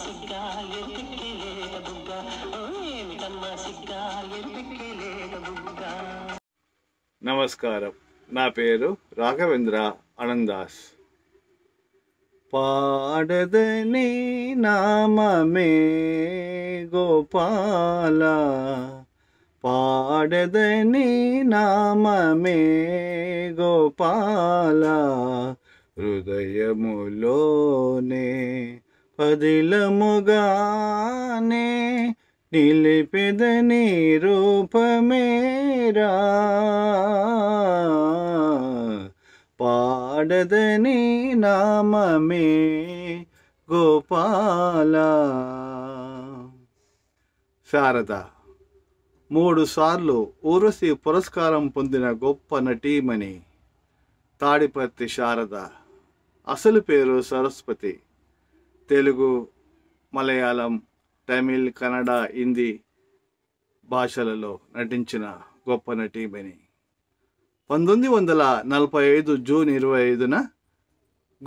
బుగ్గ ఏమిటమ్మా బుగ్గ నమస్కారం నా పేరు రాఘవేంద్ర అనందాస్ పాడదని నామే గోపాల పాడదని నామే గోపాల హృదయములోనే పదిలముగానే నిలిపెదని రూపమేరా పాడదని నామమే గోపాల శారద మూడు సార్లు ఊర్వశి పురస్కారం పొందిన గొప్ప నటీమణి తాడిపర్తి శారద అసలు పేరు సరస్వతి తెలుగు మలయాళం తమిళ్ కన్నడ హిందీ భాషలలో నటించిన గొప్ప నటీమణి పంతొమ్మిది వందల నలభై ఐదు జూన్ ఇరవై ఐదున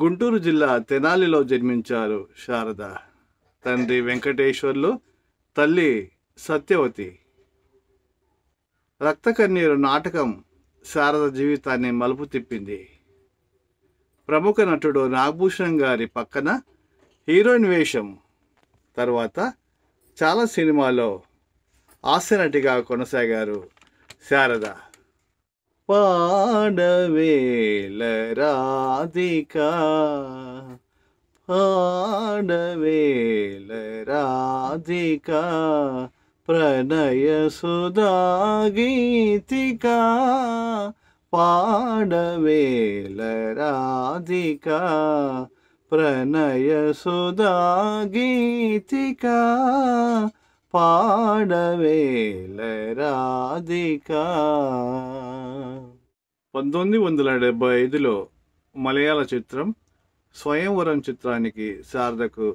గుంటూరు జిల్లా తెనాలిలో జన్మించారు శారద తండ్రి వెంకటేశ్వర్లు తల్లి సత్యవతి రక్తకన్నీరు నాటకం శారద జీవితాన్ని మలుపు తిప్పింది ప్రముఖ నటుడు నాగభూషణ్ గారి పక్కన హీరోయిన్ వేషం తర్వాత చాలా సినిమాల్లో ఆసనటిగా కొనసాగారు శారద పాడవేల రాధిక పాడవేల రాధిక ప్రణయ సుధాగీతికా పాడవేల రాధికా ప్రణయసుధా గీతిక పాడవేల రాధిక పంతొమ్మిది వందల డెబ్బై ఐదులో మలయాళ చిత్రం స్వయంవరం చిత్రానికి శారదకు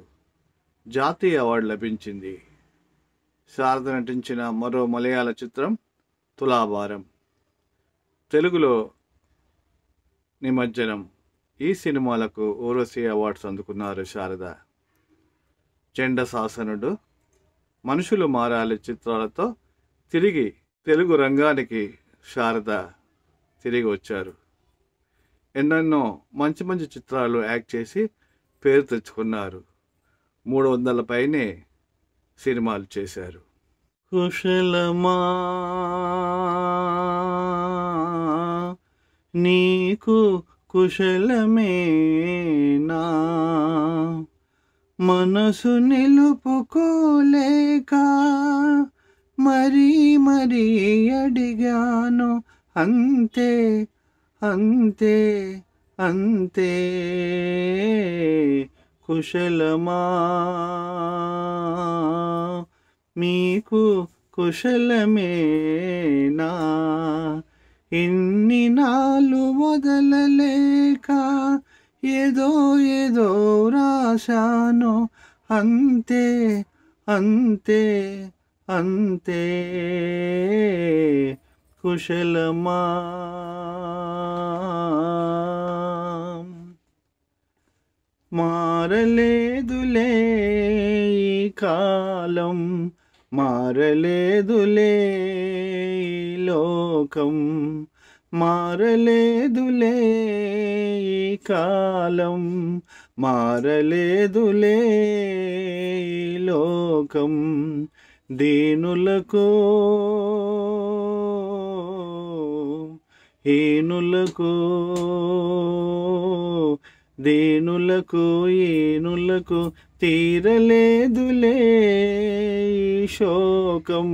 జాతీయ అవార్డు లభించింది శారద నటించిన మరో మలయాళ చిత్రం తులాభారం తెలుగులో నిమజ్జనం ఈ సినిమాలకు ఓరోసీ అవార్డ్స్ అందుకున్నారు శారద చెండ శాసనుడు మనుషులు మారాలి చిత్రాలతో తిరిగి తెలుగు రంగానికి శారద తిరిగి వచ్చారు ఎన్నెన్నో మంచి మంచి చిత్రాలు యాక్ట్ చేసి పేరు తెచ్చుకున్నారు మూడు వందల పైనే సినిమాలు చేశారు కుశలమా నీకు కుశలమేనా మనసు నిలుపుకోలేక మరీ మరీ అడిగాను అంతే అంతే అంతే కుశలమా మీకు కుశలమేనా ఎన్ని నాలు వదలలేక ఏదో ఏదో రాశాను అంతే అంతే అంతే కుశలమా మారలేదులే కాలం మారలేదులే లోకం మారలేదులే కాలం మారలేదులే లోకం దీనులకు హీనులకు దేనులకు ఏనులకు తీరలేదులే ఈ శోకం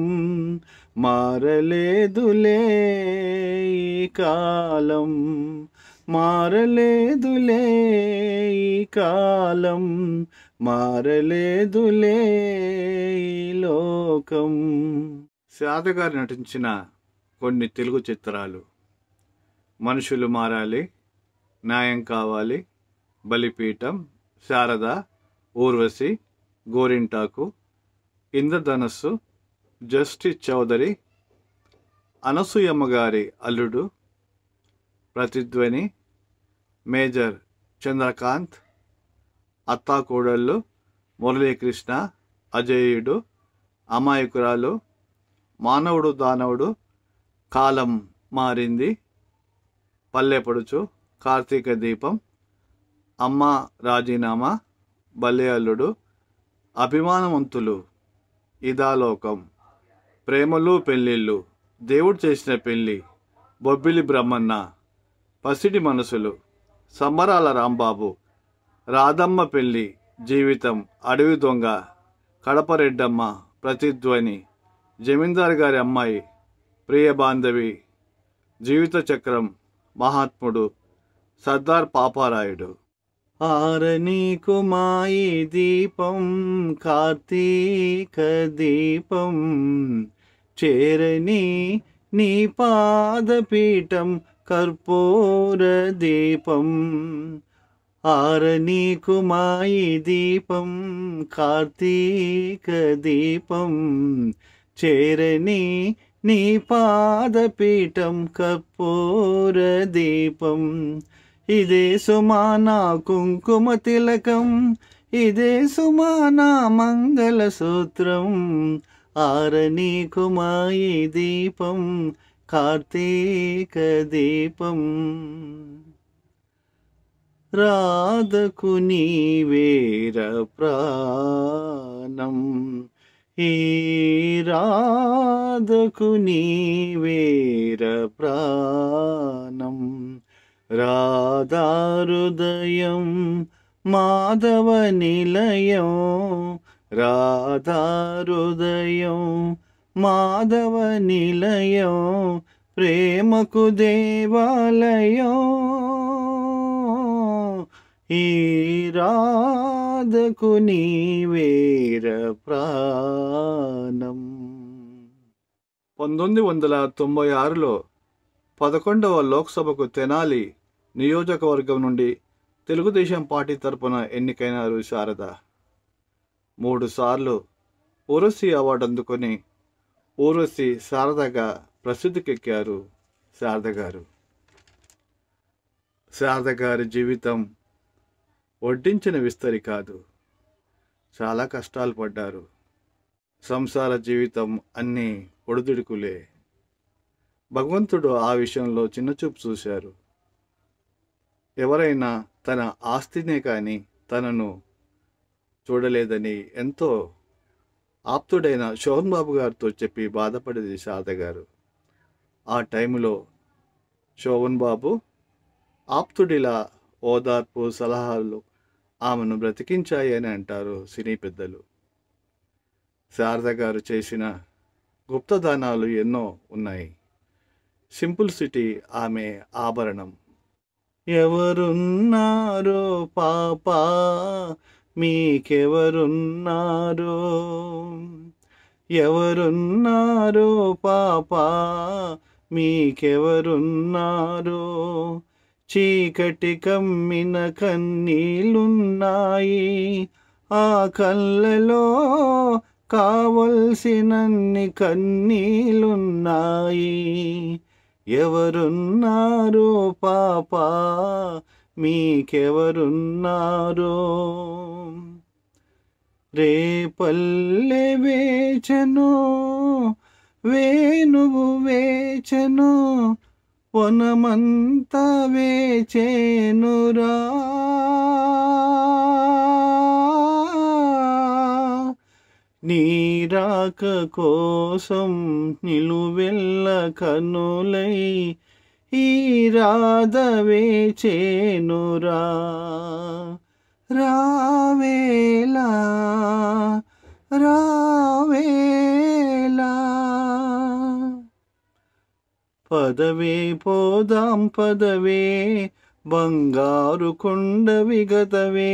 మారలేదులే ఈ కాలం మారలేదులే ఈ కాలం మారలేదులే ఈ లోకం శాతగారు నటించిన కొన్ని తెలుగు చిత్రాలు మనుషులు మారాలి న్యాయం కావాలి బలిపీఠం శారద ఊర్వశి గోరింటాకు ఇంద్రధనస్సు జస్టిస్ చౌదరి అనసూయమ్మగారి అల్లుడు ప్రతిధ్వని మేజర్ చంద్రకాంత్ అత్తాకోడళ్ళు మురళీకృష్ణ అజేయుడు అమాయకురాలు మానవుడు దానవుడు కాలం మారింది పల్లెపడుచు కార్తీక దీపం అమ్మ రాజీనామా బల్లి అల్లుడు అభిమానవంతులు ఇదాలోకం ప్రేమలు పెళ్ళిళ్ళు దేవుడు చేసిన పెళ్ళి బొబ్బిలి బ్రహ్మన్న పసిడి మనసులు సంబరాల రాంబాబు రాధమ్మ పెళ్ళి జీవితం అడవి దొంగ కడపరెడ్డమ్మ ప్రతిధ్వని జమీందారు గారి అమ్మాయి ప్రియ బాంధవి జీవిత చక్రం మహాత్ముడు సర్దార్ పాపారాయుడు ఆరనీకుమాయి దీపం కార్తీక దీపం చేరని నీ పాదపీఠం కర్పూర దీపం ఆరనీకుమాయి దీపం కార్తీక దీపం చేరని నీ పాదపీఠం కర్పూర దీపం ఇదే సుమానా కుంకుమ తిలకం ఇదే సుమానా మంగళ సూత్రం ఆరణి కుమాయి దీపం కార్తీక దీపం రాధకు నీవేర ప్రాణం ఈ రాధకు నీవేర ప్రాణం రాధారుదయం మాధవ నిలయం రాధాహృదయం మాధవ నిలయం ప్రేమకు దేవాలయం ఈ రాధకు నీవేర ప్రాణం పంతొమ్మిది వందల తొంభై ఆరులో పదకొండవ లోక్సభకు తెనాలి నియోజకవర్గం నుండి తెలుగుదేశం పార్టీ తరపున ఎన్నికైనారు శారద మూడుసార్లు ఊరసి అవార్డు అందుకొని ఊరసి శారదగా ప్రసిద్ధికెక్కారు శారద గారు శారద గారి జీవితం వడ్డించిన విస్తరి కాదు చాలా కష్టాలు పడ్డారు సంసార జీవితం అన్నీ ఒడిదుడుకులే భగవంతుడు ఆ విషయంలో చిన్నచూపు చూశారు ఎవరైనా తన ఆస్తినే కానీ తనను చూడలేదని ఎంతో ఆప్తుడైన శోహన్ బాబు గారితో చెప్పి బాధపడేది శారద గారు ఆ టైంలో శోభన్ బాబు ఆప్తుడిలా ఓదార్పు సలహాలు ఆమెను బ్రతికించాయి అని అంటారు సినీ పెద్దలు శారద గారు చేసిన గుప్తదానాలు ఎన్నో ఉన్నాయి సింపుల్ సిటీ ఆమె ఆభరణం ఎవరున్నారో పాప మీకెవరున్నారో ఎవరున్నారో పాప మీకెవరున్నారో చీకటి కమ్మిన కన్నీలున్నాయి ఆ కళ్ళలో కావలసినన్ని కన్నీలున్నాయి ఎవరున్నారో పాప మీకెవరున్నారో రేపల్లె వేచను వేణువు వేచను వనమంత వేచేనురా నీ రాక కోసం నిలువెల్ల కనులై ఈ రాధవే చేనురా రావేలా రావేలా పదవే పోదాం పదవే బంగారు కొండ విగతవే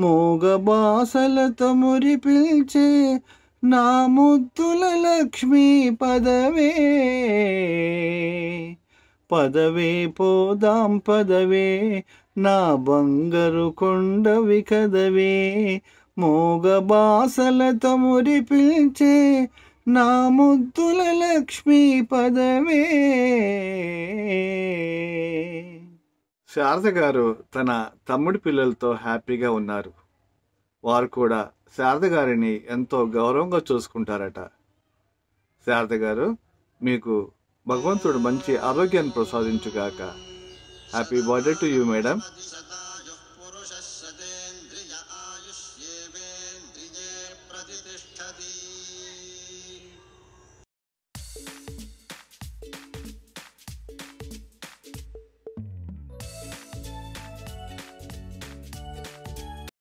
మోగ బాసలతో మురిపిల్చే నా ముద్దుల లక్ష్మీ పదవే పదవే పోదాం పదవే నా బంగరు కొండవి కదవే మోగ బాసలతో మురిపిల్చే నా ముద్దుల లక్ష్మీ పదవే శారద గారు తన తమ్ముడి పిల్లలతో హ్యాపీగా ఉన్నారు వారు కూడా శారద గారిని ఎంతో గౌరవంగా చూసుకుంటారట శారద గారు మీకు భగవంతుడు మంచి ఆరోగ్యాన్ని ప్రసాదించుగాక happy birthday to you madam